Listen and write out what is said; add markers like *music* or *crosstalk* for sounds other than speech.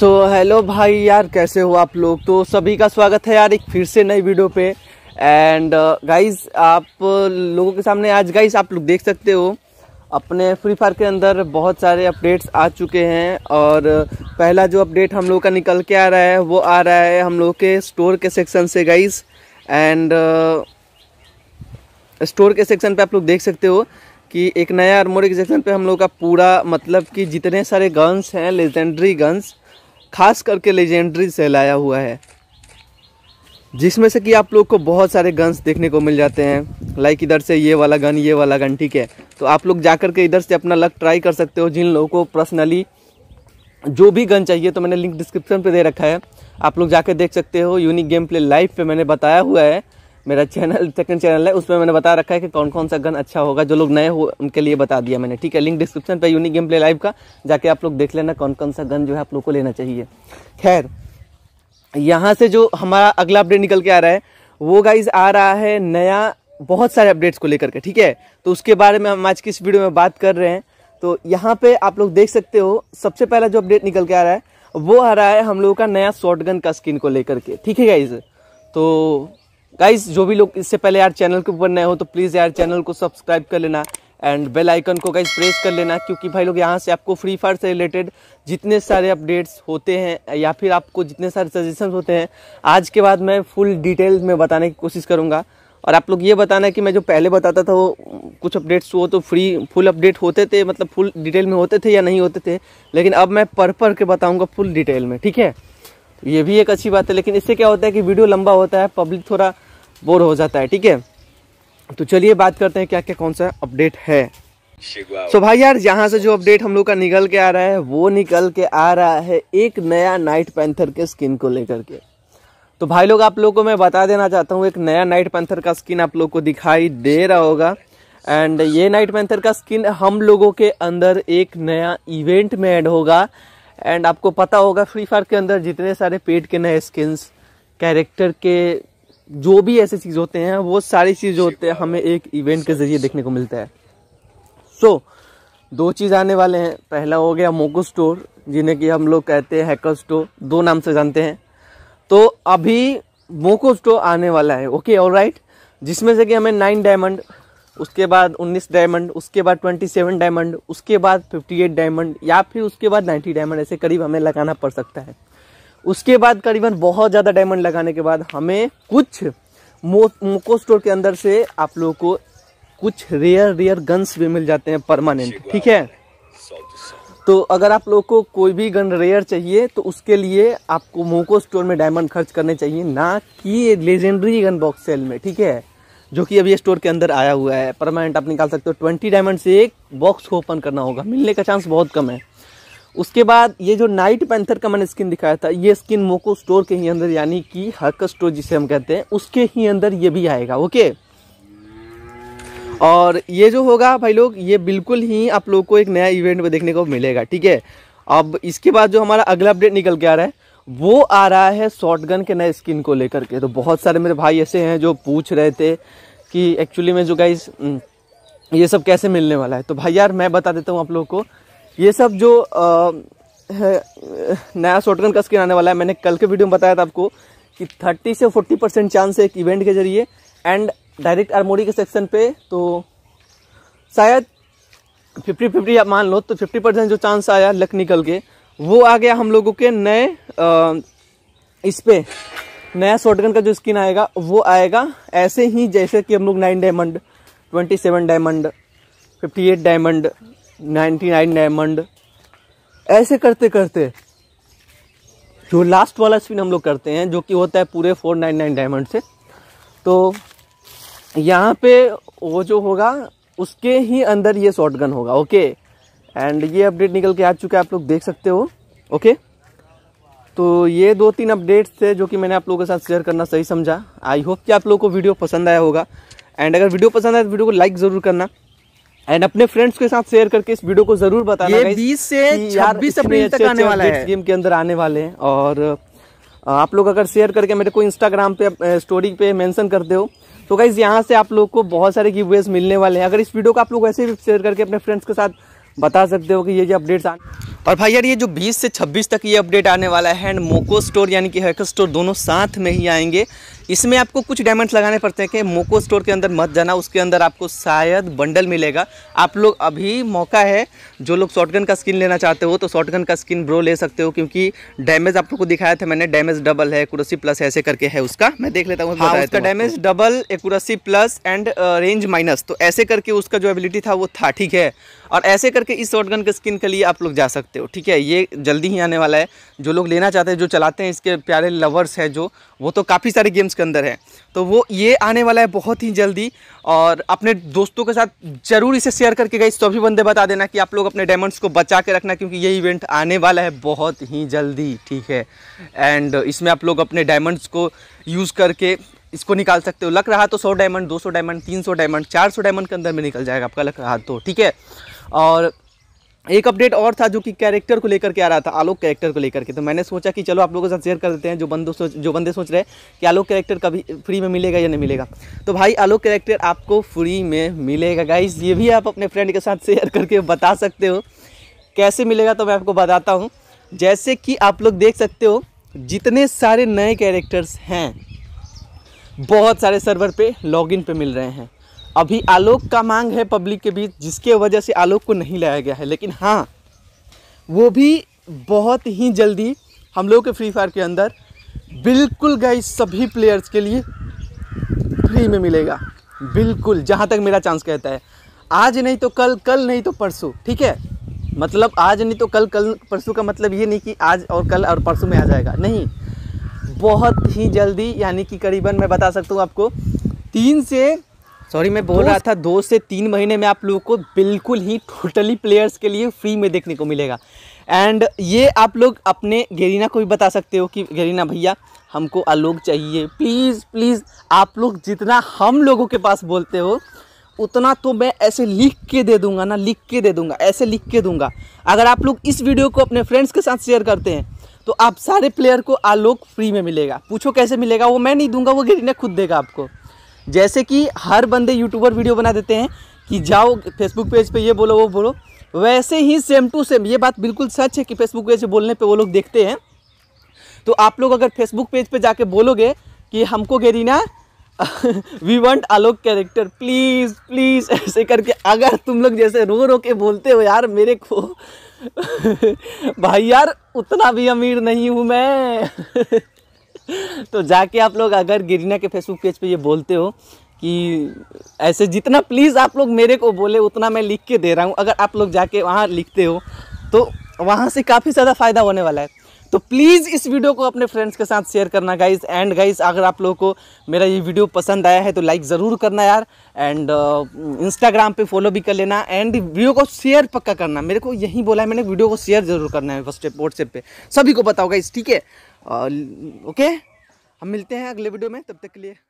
सो so, hello भाई यार कैसे हो आप लोग तो सभी का स्वागत है यार एक फिर से नई वीडियो पे एंड गाइस uh, आप uh, लोगों के सामने आज गाइस आप लोग देख सकते हो अपने फ्री फायर के अंदर बहुत सारे अपडेट्स आ चुके हैं और uh, पहला जो अपडेट हम लोग का निकल के आ रहा है वो आ रहा है हम लोग के स्टोर के सेक्शन से गाइस एंड स्टोर के सेक्शन पे आप लोग देख सकते हो कि एक नया आर्मोरिक सेक्शन पे हम लोग का पूरा मतलब कि जितने सारे गन्स हैं लेजेंडरी गन्स खास करके लेजेंडरी सहलाया हुआ है जिसमें से कि आप लोग को बहुत सारे गन्स देखने को मिल जाते हैं लाइक इधर से ये वाला गन ये वाला गन ठीक है तो आप लोग जा कर के इधर से अपना लक ट्राई कर सकते हो जिन लोगों को पर्सनली जो भी गन चाहिए तो मैंने लिंक डिस्क्रिप्शन पे दे रखा है आप लोग जाकर देख सकते हो यूनिक गेम प्ले लाइव पे मैंने बताया हुआ है मेरा चैनल सेकंड चैनल है उसमें मैंने बता रखा है कि कौन कौन सा गन अच्छा होगा जो लोग नए हो उनके लिए बता दिया मैंने ठीक है लिंक डिस्क्रिप्शन पे यूनिक गेम प्ले लाइव का जाके आप लोग देख लेना कौन कौन सा गन जो है आप लोग को लेना चाहिए खैर यहाँ से जो हमारा अगला अपडेट निकल के आ रहा है वो गाइज आ रहा है नया बहुत सारे अपडेट्स को लेकर के ठीक है तो उसके बारे में हम आज की इस वीडियो में बात कर रहे हैं तो यहाँ पे आप लोग देख सकते हो सबसे पहला जो अपडेट निकल के आ रहा है वो आ रहा है हम लोगों का नया शॉर्ट का स्किन को लेकर के ठीक है गाइज तो गाइज जो भी लोग इससे पहले यार चैनल के ऊपर नए हो तो प्लीज़ यार चैनल को सब्सक्राइब कर लेना एंड बेल आइकन को गाइज प्रेस कर लेना क्योंकि भाई लोग यहाँ से आपको फ्री फायर से रिलेटेड जितने सारे अपडेट्स होते हैं या फिर आपको जितने सारे सजेशन होते हैं आज के बाद मैं फुल डिटेल में बताने की कोशिश करूँगा और आप लोग ये बताना कि मैं जो पहले बताता था वो कुछ अपडेट्स वो तो फ्री फुल अपडेट होते थे मतलब फुल डिटेल में होते थे या नहीं होते थे लेकिन अब मैं पढ़ पढ़ के बताऊँगा फुल डिटेल में ठीक है ये भी एक अच्छी बात है लेकिन इससे क्या होता है कि वीडियो लंबा होता है पब्लिक थोड़ा बोर हो जाता है ठीक है तो चलिए बात करते हैं क्या क्या कौन सा अपडेट है सो so भाई यार यहाँ से जो अपडेट हम लोग का निकल के आ रहा है वो निकल के आ रहा है एक नया नाइट पैंथर के स्किन को लेकर के तो भाई लोग आप लोग को मैं बता देना चाहता हूँ एक नया नाइट पैंथर का स्किन आप लोग को दिखाई दे रहा होगा एंड ये नाइट पैंथर का स्किन हम लोगों के अंदर एक नया इवेंट में एड होगा एंड आपको पता होगा फ्री फायर के अंदर जितने सारे पेट के नए स्किन्स कैरेक्टर के जो भी ऐसे चीज़ होते हैं वो सारी चीज़ होते हैं हमें एक इवेंट के ज़रिए देखने को मिलता है सो so, दो चीज़ आने वाले हैं पहला हो गया मोको स्टोर जिन्हें कि हम लोग कहते हैं हैकर स्टोर दो नाम से जानते हैं तो अभी मोको स्टोर आने वाला है ओके और राइट जिसमें से कि हमें नाइन डायमंड उसके बाद उन्नीस डायमंड उसके बाद ट्वेंटी सेवन डायमंड उसके बाद फिफ्टी एट डायमंड या फिर उसके बाद नाइन्टी डायमंड ऐसे करीब हमें लगाना पड़ सकता है उसके बाद करीबन बहुत ज़्यादा डायमंड लगाने के बाद हमें कुछ मोको स्टोर के अंदर से आप लोगों को कुछ रेयर रेयर गन्स भी मिल जाते हैं परमानेंट ठीक है तो अगर आप लोग को कोई भी गन रेयर चाहिए तो उसके लिए आपको मोको स्टोर में डायमंड खर्च करने चाहिए ना कि लेजेंडरी गन बॉक्स सेल में ठीक है जो कि अभी स्टोर के अंदर आया हुआ है परमानेंट आप निकाल सकते हो ट्वेंटी डायमंड से एक बॉक्स को ओपन करना होगा मिलने का चांस बहुत कम है उसके बाद ये जो नाइट पैंथर का मैंने स्किन दिखाया था ये स्किन मोको स्टोर के ही अंदर यानी कि हक स्टोर जिसे हम कहते हैं उसके ही अंदर ये भी आएगा ओके और ये जो होगा भाई लोग ये बिल्कुल ही आप लोग को एक नया इवेंट में देखने को मिलेगा ठीक है अब इसके बाद जो हमारा अगला अपडेट निकल के आ रहा है वो आ रहा है शॉर्ट के नए स्किन को लेकर के तो बहुत सारे मेरे भाई ऐसे हैं जो पूछ रहे थे कि एक्चुअली में जो गाइज हम्म, ये सब कैसे मिलने वाला है तो भाई यार मैं बता देता हूँ आप लोगों को ये सब जो आ, है, नया शॉटगन का स्किन आने वाला है मैंने कल के वीडियो में बताया था आपको कि 30 से 40 परसेंट चांस है एक इवेंट के जरिए एंड डायरेक्ट आरमोरी के सेक्शन पे तो शायद फिफ्टी फिफ्टी आप मान लो तो फिफ्टी परसेंट जो चांस आया लक निकल के वो आ गया हम लोगों के नए इस पर नया शॉटगन का जो स्किन आएगा वो आएगा ऐसे ही जैसे कि हम लोग nine diamond twenty seven diamond fifty eight diamond ninety nine diamond ऐसे करते करते जो लास्ट वाला स्पिन हम लोग करते हैं जो कि होता है पूरे फोर नाइन नाइन डायमंड से तो यहाँ पे वो जो होगा उसके ही अंदर ये शॉर्ट गन होगा ओके एंड ये अपडेट निकल के आ चुका है आप लोग देख सकते हो ओके तो ये दो तीन अपडेट्स थे जो कि मैंने आप लोगों के साथ शेयर करना सही समझा आई होप कि आप लोगों को वीडियो पसंद आया होगा एंड अगर वीडियो पसंद आया तो वीडियो को लाइक ज़रूर करना एंड अपने फ्रेंड्स के साथ शेयर करके इस वीडियो को जरूर बताना ये 20 से 26 अप्रैल तक आने वाला है गेम के अंदर आने वाले हैं और आप लोग अगर शेयर करके मेरे को इंस्टाग्राम पे स्टोरी पे मेंशन करते हो तो गाइज यहाँ से आप लोग को बहुत सारे की मिलने वाले हैं अगर इस वीडियो को आप लोग ऐसे भी शेयर करके अपने फ्रेंड्स के साथ बता सकते हो कि ये जो अपडेट्स आने और भाई यार ये जो 20 से 26 तक ये अपडेट आने वाला है एंड मोको स्टोर यानी कि हैकर स्टोर दोनों साथ में ही आएंगे इसमें आपको कुछ डायमंड्स लगाने पड़ते हैं कि मोको स्टोर के अंदर मत जाना उसके अंदर आपको शायद बंडल मिलेगा आप लोग अभी मौका है जो लोग शॉटगन का स्किन लेना चाहते हो तो शॉटगन का स्किन ब्रो ले सकते हो क्योंकि डैमेज आप लोग को दिखाया था मैंने डैमेज डबल है एकुरसी प्लस ऐसे करके है उसका मैं देख लेता हूँ हाँ, उसका damage double accuracy plus and range minus तो ऐसे करके उसका जो एबिलिटी था वो था ठीक है और ऐसे करके इस शॉटगन के स्किन के लिए आप लोग जा सकते हो ठीक है ये जल्दी ही आने वाला है जो लोग लेना चाहते हैं जो चलाते हैं इसके प्यारे लवर्स हैं जो वो तो काफ़ी सारे गेम्स के अंदर है तो वो ये आने वाला है बहुत ही जल्दी और अपने दोस्तों के साथ ज़रूर इसे शेयर करके गई सभी बंदे बता देना कि आप लोग अपने डायमंड्स को बचा के रखना क्योंकि ये इवेंट आने वाला है बहुत ही जल्दी ठीक है एंड इसमें आप लोग अपने डायमंड्स को यूज़ करके इसको निकाल सकते हो लक रहा तो सौ डायमंड दो सौ डायमंड तीन सौ डायमंड चार सौ डायमंड के अंदर में निकल जाएगा आपका लक रहा तो ठीक है और एक अपडेट और था जो कि कैरेक्टर को लेकर के आ रहा था आलोक कैरेक्टर को लेकर के तो मैंने सोचा कि चलो आप लोगों के साथ शेयर कर देते हैं जो बंदो सोच जो बंदे सोच रहे हैं कि आलोक कैरेक्टर कभी फ्री में मिलेगा या नहीं मिलेगा तो भाई आलोक कैरेक्टर आपको फ्री में मिलेगा गाइस ये भी आप अपने फ्रेंड के साथ शेयर करके बता सकते हो कैसे मिलेगा तो मैं आपको बताता हूँ जैसे कि आप लोग देख सकते हो जितने सारे नए कैरेक्टर्स हैं बहुत सारे सर्वर पर लॉग इन मिल रहे हैं अभी आलोक का मांग है पब्लिक के बीच जिसके वजह से आलोक को नहीं लाया गया है लेकिन हाँ वो भी बहुत ही जल्दी हम लोग के फ्री फायर के अंदर बिल्कुल गई सभी प्लेयर्स के लिए फ्री में मिलेगा बिल्कुल जहाँ तक मेरा चांस कहता है आज नहीं तो कल कल नहीं तो परसों ठीक है मतलब आज नहीं तो कल कल परसों का मतलब ये नहीं कि आज और कल और परसों में आ जाएगा नहीं बहुत ही जल्दी यानी कि करीबन मैं बता सकता हूँ आपको तीन से सॉरी मैं बोल रहा था दो से तीन महीने में आप लोगों को बिल्कुल ही टोटली प्लेयर्स के लिए फ्री में देखने को मिलेगा एंड ये आप लोग अपने गेरीना को भी बता सकते हो कि गेरीना भैया हमको आलोक चाहिए प्लीज़ प्लीज़ आप लोग जितना हम लोगों के पास बोलते हो उतना तो मैं ऐसे लिख के दे दूंगा ना लिख के दे दूंगा ऐसे लिख के दूंगा अगर आप लोग इस वीडियो को अपने फ्रेंड्स के साथ शेयर करते हैं तो आप सारे प्लेयर को आलोक फ्री में मिलेगा पूछो कैसे मिलेगा वो मैं नहीं दूंगा वो गेरीना खुद देगा आपको जैसे कि हर बंदे यूट्यूबर वीडियो बना देते हैं कि जाओ फेसबुक पेज पे ये बोलो वो बोलो वैसे ही सेम टू सेम ये बात बिल्कुल सच है कि फेसबुक पेज बोलने पे वो लोग देखते हैं तो आप लोग अगर फेसबुक पेज पे जाके बोलोगे कि हमको Garena we want Alok character please please ऐसे करके अगर तुम लोग जैसे रो रो के बोलते हो यार मेरे को *laughs* भाई यार उतना भी अमीर नहीं हूँ मैं *laughs* *laughs* तो जाके आप लोग अगर गिरिना के फेसबुक पेज पे ये बोलते हो कि ऐसे जितना प्लीज़ आप लोग मेरे को बोले उतना मैं लिख के दे रहा हूँ अगर आप लोग जाके वहाँ लिखते हो तो वहाँ से काफ़ी ज़्यादा फ़ायदा होने वाला है तो प्लीज़ इस वीडियो को अपने फ्रेंड्स के साथ शेयर करना गाइज एंड गाइज अगर आप लोगों को मेरा ये वीडियो पसंद आया है तो लाइक ज़रूर करना यार एंड इंस्टाग्राम uh, पे फॉलो भी कर लेना एंड वीडियो को शेयर पक्का करना मेरे को यही बोला है मैंने वीडियो को शेयर जरूर करना है फर्स्ट व्हाट्सएप पे सभी को बताओ गाइज ठीक है ओके हम मिलते हैं अगले वीडियो में तब तक के लिए